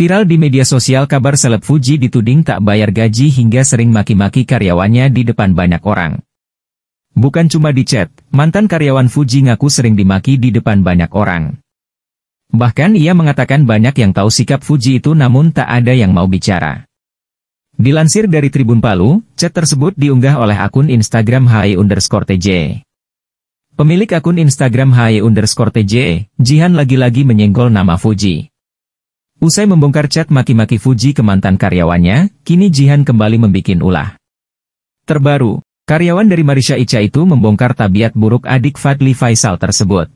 Viral di media sosial kabar seleb Fuji dituding tak bayar gaji hingga sering maki-maki karyawannya di depan banyak orang. Bukan cuma di chat, mantan karyawan Fuji ngaku sering dimaki di depan banyak orang. Bahkan ia mengatakan banyak yang tahu sikap Fuji itu namun tak ada yang mau bicara. Dilansir dari Tribun Palu, chat tersebut diunggah oleh akun Instagram hi e underscore tj. Pemilik akun Instagram hi e underscore tj, Jihan lagi-lagi menyenggol nama Fuji. Usai membongkar cat maki-maki Fuji ke mantan karyawannya, kini Jihan kembali membuat ulah. Terbaru, karyawan dari Marisha Ica itu membongkar tabiat buruk adik Fadli Faisal tersebut.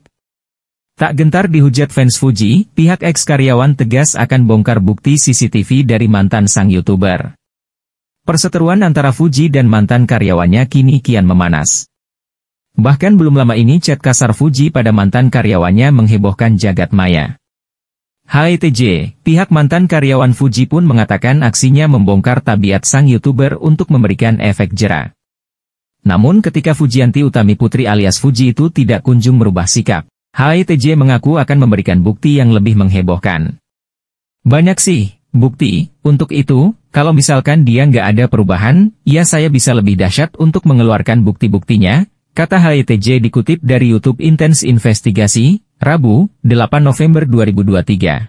Tak gentar dihujat fans Fuji, pihak ex-karyawan tegas akan bongkar bukti CCTV dari mantan sang YouTuber. Perseteruan antara Fuji dan mantan karyawannya kini kian memanas. Bahkan belum lama ini chat kasar Fuji pada mantan karyawannya menghebohkan jagat maya. HITJ, pihak mantan karyawan Fuji pun mengatakan aksinya membongkar tabiat sang YouTuber untuk memberikan efek jera. Namun ketika Fujianti Utami Putri alias Fuji itu tidak kunjung merubah sikap, HITJ mengaku akan memberikan bukti yang lebih menghebohkan. Banyak sih, bukti, untuk itu, kalau misalkan dia nggak ada perubahan, ya saya bisa lebih dahsyat untuk mengeluarkan bukti-buktinya, Kata HITJ dikutip dari YouTube Intense Investigasi, Rabu, 8 November 2023.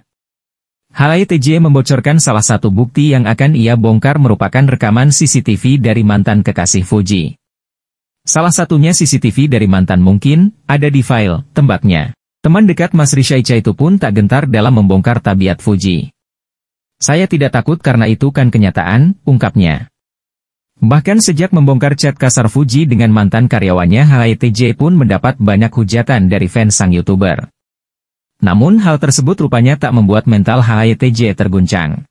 HITJ membocorkan salah satu bukti yang akan ia bongkar merupakan rekaman CCTV dari mantan kekasih Fuji. Salah satunya CCTV dari mantan mungkin, ada di file, tembaknya. Teman dekat Mas Rishaicha itu pun tak gentar dalam membongkar tabiat Fuji. Saya tidak takut karena itu kan kenyataan, ungkapnya. Bahkan sejak membongkar chat kasar Fuji dengan mantan karyawannya HITJ pun mendapat banyak hujatan dari fans sang YouTuber. Namun hal tersebut rupanya tak membuat mental HITJ terguncang.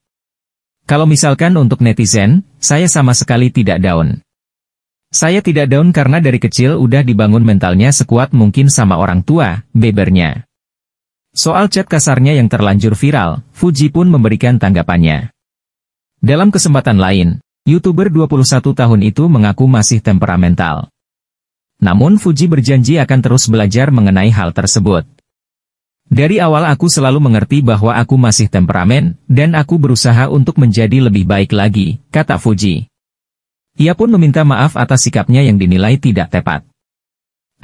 Kalau misalkan untuk netizen, saya sama sekali tidak down. Saya tidak down karena dari kecil udah dibangun mentalnya sekuat mungkin sama orang tua, bebernya. Soal chat kasarnya yang terlanjur viral, Fuji pun memberikan tanggapannya. Dalam kesempatan lain, YouTuber 21 tahun itu mengaku masih temperamental. Namun Fuji berjanji akan terus belajar mengenai hal tersebut. Dari awal aku selalu mengerti bahwa aku masih temperamen, dan aku berusaha untuk menjadi lebih baik lagi, kata Fuji. Ia pun meminta maaf atas sikapnya yang dinilai tidak tepat.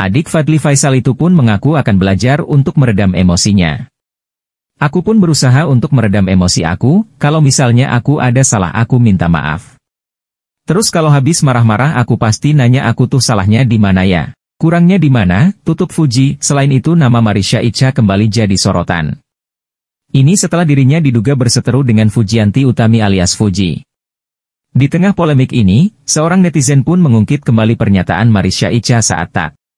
Adik Fadli Faisal itu pun mengaku akan belajar untuk meredam emosinya. Aku pun berusaha untuk meredam emosi aku, kalau misalnya aku ada salah aku minta maaf. Terus kalau habis marah-marah aku pasti nanya aku tuh salahnya di mana ya. Kurangnya di mana, tutup Fuji, selain itu nama Marisha Ica kembali jadi sorotan. Ini setelah dirinya diduga berseteru dengan Fujianti Utami alias Fuji. Di tengah polemik ini, seorang netizen pun mengungkit kembali pernyataan Marisha Ica saat tak